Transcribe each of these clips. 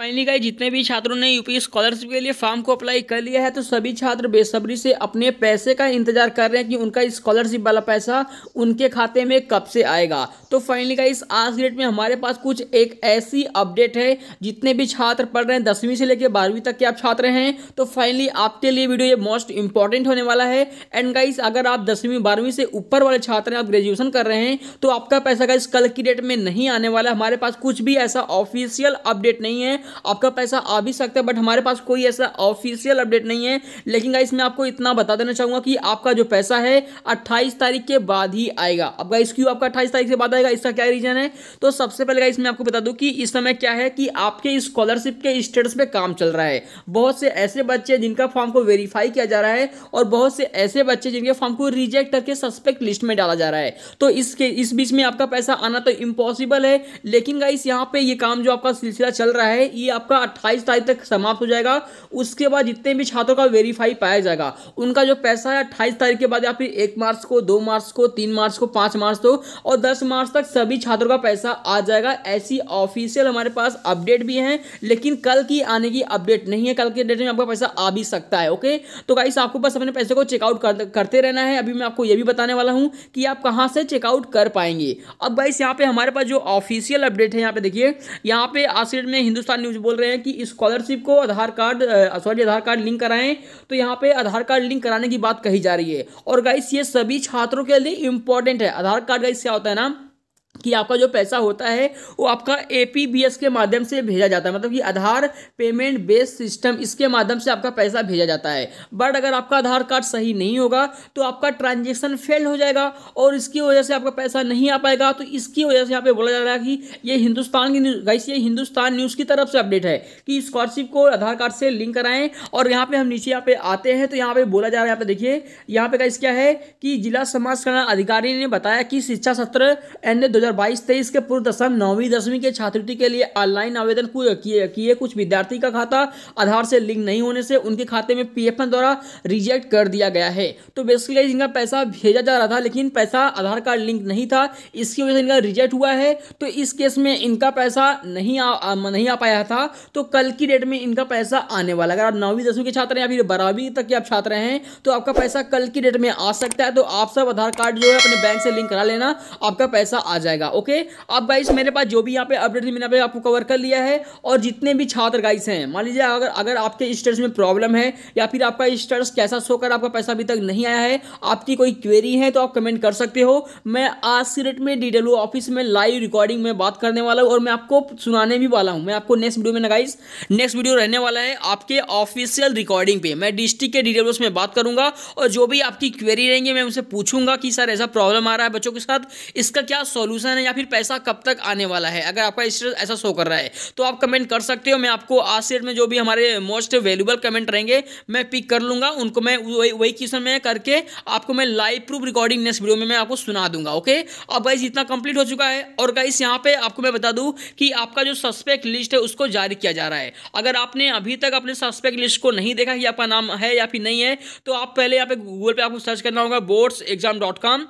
finally गाई जितने भी छात्रों ने यूपी स्कॉलरशिप के लिए फॉर्म को अप्लाई कर लिया है तो सभी छात्र बेसब्री से अपने पैसे का इंतजार कर रहे हैं कि उनका स्कॉलरशिप वाला पैसा उनके खाते में कब से आएगा तो फाइनली गाई इस आज डेट में हमारे पास कुछ एक ऐसी अपडेट है जितने भी छात्र पढ़ रहे हैं दसवीं से लेकर बारहवीं तक के आप छात्र हैं तो फाइनली आपके लिए वीडियो ये मोस्ट इंपॉर्टेंट होने वाला है एंड गाइस अगर आप दसवीं बारहवीं से ऊपर वाले छात्र हैं आप ग्रेजुएशन कर रहे हैं तो आपका पैसा गाइस कल की डेट में नहीं आने वाला हमारे पास कुछ भी ऐसा ऑफिशियल अपडेट नहीं है आपका पैसा आ भी सकता है बट हमारे पास कोई ऐसा ऑफिशियल अपडेट नहीं है लेकिन गाइस मैं आपको इतना बता देना चाहूंगा कि आपका जो पैसा है अट्ठाईस तारीख के बाद ही आएगा अब गाइस क्यों आपका अट्ठाईस तारीख के बाद आएगा इसका क्या रीजन है तो सबसे पहले गाइस मैं आपको बता दूँ कि इस समय क्या है कि आपके स्कॉलरशिप के स्टेटस पर काम चल रहा है बहुत से ऐसे बच्चे जिनका फॉर्म को वेरीफाई किया जा रहा है और बहुत से ऐसे बच्चे जिनके फॉर्म को रिजेक्ट करके सस्पेक्ट लिस्ट में डाला जा रहा है तो इसके इस बीच में आपका पैसा आना तो इम्पॉसिबल है लेकिन गाइस यहाँ पे ये काम जो आपका सिलसिला चल रहा है ये आपका अट्ठाईस तारीख तक समाप्त हो जाएगा उसके बाद जितने भी छात्रों का वेरीफाई पाया जाएगा उनका जो पैसा है अट्ठाईस तारीख के बाद या फिर एक मार्च को दो मार्च को तीन मार्च को पाँच मार्च को और दस मार्च तक सभी छात्रों का पैसा आ जाएगा ऐसी ऑफिशियल हमारे पास अपडेट भी है लेकिन कल की आने की अपडेट नहीं है कल के डेट में आपका पैसा आ भी सकता है ओके तो गाइस आपको बस अपने पैसे को चेकआउट कर, करते रहना है अभी मैं आपको यह भी बताने वाला हूं कि आप कहां से चेकआउट कर पाएंगे अब गाइस यहां पे हमारे पास जो ऑफिशियल अपडेट है यहां पे देखिए यहां पे आज में हिंदुस्तान न्यूज बोल रहे हैं कि स्कॉलरशिप को Aadhaar card sorry Aadhaar card link कराएं तो यहाँ पे आधार कार्ड लिंक कराने की बात कही जा रही है और गाइस ये सभी छात्रों के लिए इंपॉर्टेंट है आधार कार्ड गाइस क्या होता है ना कि आपका जो पैसा होता है वो आपका ए के माध्यम से भेजा जाता है मतलब कि आधार पेमेंट बेस सिस्टम इसके माध्यम से आपका पैसा भेजा जाता है बट अगर आपका आधार कार्ड सही नहीं होगा तो आपका ट्रांजेक्शन फेल हो जाएगा और इसकी वजह से आपका पैसा नहीं आ पाएगा तो इसकी वजह से यहाँ पे बोला जा रहा है कि ये हिंदुस्तान की न्यूज़ ये हिंदुस्तान न्यूज़ की तरफ से अपडेट है कि स्कॉलरशिप को आधार कार्ड से लिंक कराएं और यहाँ पर हम नीचे यहाँ पे आते हैं तो यहाँ पर बोला जा रहा है यहाँ पर देखिए यहाँ पे गाइस क्या है कि जिला समाज कल्याण अधिकारी ने बताया कि शिक्षा सत्र एन 2022-23 के पूर्व दशम नौवीं दसवीं के छात्रवृत्ति के लिए ऑनलाइन आवेदन किए कुछ विद्यार्थी का खाता आधार से लिंक नहीं होने से उनके खाते में पी द्वारा रिजेक्ट कर दिया गया है तो बेसिकली इनका पैसा भेजा जा रहा था लेकिन पैसा आधार कार्ड लिंक नहीं था इसकी वजह से इनका रिजेक्ट हुआ है तो इस केस में इनका पैसा नहीं आ, नहीं आ पाया था तो कल की डेट में इनका पैसा आने वाला अगर आप नौवीं दसवीं के छात्र हैं या फिर बारहवीं तक के आप छात्र हैं तो आपका पैसा कल की डेट में आ सकता है तो आप सब आधार कार्ड जो है अपने बैंक से लिंक करा लेना आपका पैसा आ जाए जाएगा ओके अब गाइस मेरे पास जो भी यहाँ पे अपडेट मैंने पे आपको कवर कर लिया है और जितने भी छात्र गाइस हैं मान लीजिए अगर अगर आपके स्टेट्स में प्रॉब्लम है या फिर आपका स्टेट्स कैसा शो कर आपका पैसा अभी तक नहीं आया है आपकी कोई क्वेरी है तो आप कमेंट कर सकते हो मैं आज की डेट में डी ऑफिस में लाइव रिकॉर्डिंग में बात करने वाला हूँ और मैं आपको सुनाने भी वाला हूँ मैं आपको नेक्स्ट वीडियो में गाइस नेक्स्ट वीडियो रहने वाला है आपके ऑफिशियल रिकॉर्डिंग पे मैं डिस्ट्रिक्ट के डी में बात करूंगा और जो भी आपकी क्वेरी रहेंगे मैं उनसे पूछूंगा कि सर ऐसा प्रॉब्लम आ रहा है बच्चों के साथ इसका क्या सोल्यूशन कंफ्यूजन है या फिर पैसा कब तक आने वाला है अगर आपका स्टेटस ऐसा शो कर रहा है तो आप कमेंट कर सकते हो मैं आपको आज सेट में जो भी हमारे मोस्ट वैल्यूबल कमेंट रहेंगे मैं पिक कर लूंगा उनको मैं वही क्वेश्चन में करके आपको मैं live proof recording next video में मैं आपको सुना दूंगा ओके अब गाइस इतना कंप्लीट हो चुका है और गाइस यहाँ पे आपको मैं बता दूँ कि आपका जो सस्पेक्ट लिस्ट है उसको जारी किया जा रहा है अगर आपने अभी तक अपने सस्पेक्ट लिस्ट को नहीं देखा कि आपका नाम है या फिर नहीं है तो आप पहले यहाँ पे गूगल पे आपको सर्च करना होगा बोर्ड्स एग्जाम डॉट कॉम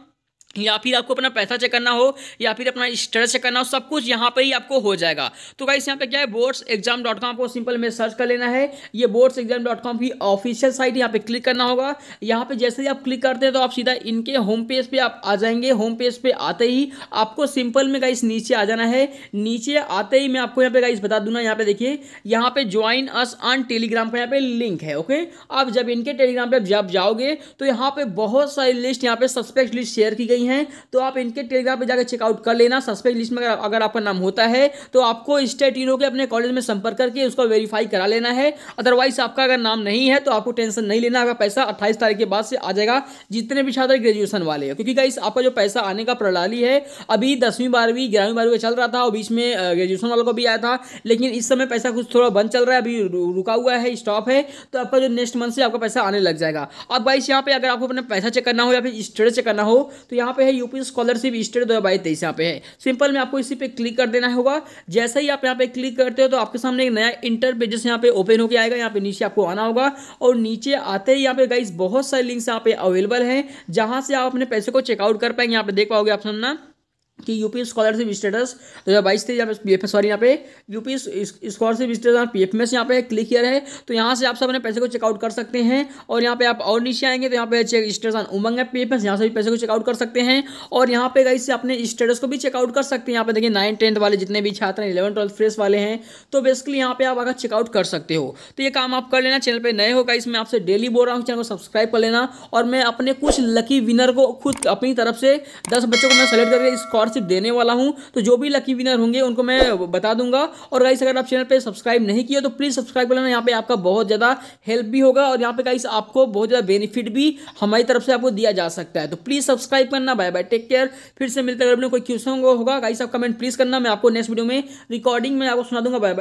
या फिर आपको अपना पैसा चेक करना हो या फिर अपना स्टेटस चेक करना हो सब कुछ यहाँ पर ही आपको हो जाएगा तो गाइस यहाँ पे क्या है बोर्ड्स एग्जाम डॉट कॉम को सिंपल में सर्च कर लेना है ये बोर्ड्स एग्जाम डॉट कॉम की ऑफिशियल साइट यहाँ पे क्लिक करना होगा यहाँ पे जैसे ही आप क्लिक करते हैं तो आप सीधा इनके होम पेज पे आप आ जाएंगे होम पेज पे आते ही आपको सिंपल में गाइस नीचे आ जाना है नीचे आते ही मैं आपको यहाँ पे गाइस बता दूंगा यहाँ पे देखिए यहाँ पे ज्वाइन अस ऑन टेलीग्राम का यहाँ पे लिंक है ओके आप जब इनके टेलीग्राम पर जब जाओगे तो यहाँ पे बहुत सारी लिस्ट यहाँ पे सस्पेक्ट लिस्ट शेयर की गई गई हैं तो आप इनके टेलीग्राम पर जाकर चेकआउट कर लेना सस्पेक्ट लिस्ट में अगर आपका नाम होता है तो आपको स्टेट यूनो के अपने कॉलेज में संपर्क करके उसको वेरीफाई करा लेना है अदरवाइज आपका अगर नाम नहीं है तो आपको टेंशन नहीं लेना आपका पैसा अट्ठाईस तारीख के बाद से आ जाएगा जितने भी छात्र ग्रेजुएशन वाले हैं क्योंकि गाइस आपका जो पैसा आने का प्रणाली है अभी दसवीं बारहवीं ग्यारहवीं बारहवीं चल रहा था और बीच में ग्रेजुएशन वालों को भी आया था लेकिन इस समय पैसा कुछ थोड़ा बंद चल रहा है अभी रुका हुआ है स्टॉप है तो आपका जो नेक्स्ट मंथ से आपका पैसा आने लग जाएगा अब गाइस यहाँ पे अगर आपको अपना पैसा चेक करना हो या फिर स्टडी चेक करना हो तो यहाँ यहाँ पे है यूपी स्कॉलरशिप स्टेट दो हज़ार तेईस यहाँ पे है सिंपल में आपको इसी पे क्लिक कर देना होगा जैसे ही आप यहाँ पे क्लिक करते हो तो आपके सामने एक नया इंटर पेजेस यहाँ पे ओपन होकर आएगा यहाँ पे नीचे आपको आना होगा और नीचे आते ही यहाँ पे गाइस बहुत सारे लिंक्स यहाँ पे अवेलेबल हैं जहाँ से आप अपने पैसे को चेकआउट कर पाएंगे यहाँ पे देख पाओगे आप सामना कि यूपी स्कॉलरशिप स्टेटस दो हज़ार बाईस थे यहाँ पी एफ सॉरी यहाँ पे UP scholarship status P F में से यहाँ पे क्लिक किया है तो यहाँ से आप सब अपने पैसे को चेकआउट कर सकते हैं और यहाँ पे आप और नीचे आएंगे तो यहाँ पे चेक स्टेटस उमंग है पी एफ एस यहाँ से भी पैसे को चेकआउट कर सकते हैं और यहाँ पे गई से अपने स्टेटस को भी चेकआउट कर सकते हैं यहाँ पे देखिए नाइन टेंथ वाले जितने भी छात्र हैं इलेवन ट्वेल्थ फ्रेश वाले हैं तो बेसिकली यहाँ पे आप अगर चेकआउट कर सकते हो तो ये काम आप कर लेना चैनल पर नए होगा इसमें आपसे डेली बोल रहा हूँ चैनल को सब्सक्राइब कर लेना और मैं अपने कुछ लकी विनर को खुद अपनी तरफ से दस बच्चों को मैं सेलेक्ट करके स्कॉर स्कॉलरशिप देने वाला हूँ तो जो भी लकी विनर होंगे उनको मैं बता दूंगा और गाइस अगर आप चैनल पर सब्सक्राइब नहीं किया तो प्लीज़ सब्सक्राइब कर लेना यहाँ पे आपका बहुत ज़्यादा हेल्प भी होगा और यहाँ पे गाइस आपको बहुत ज़्यादा बेनिफिट भी हमारी तरफ से आपको दिया जा सकता है तो प्लीज़ सब्सक्राइब करना बाय बाय टेक केयर फिर से मिलते अगर अपने कोई क्वेश्चन होगा गाइस आप कमेंट प्लीज़ करना मैं आपको नेक्स्ट वीडियो में रिकॉर्डिंग में आपको सुना दूंगा बाय बाय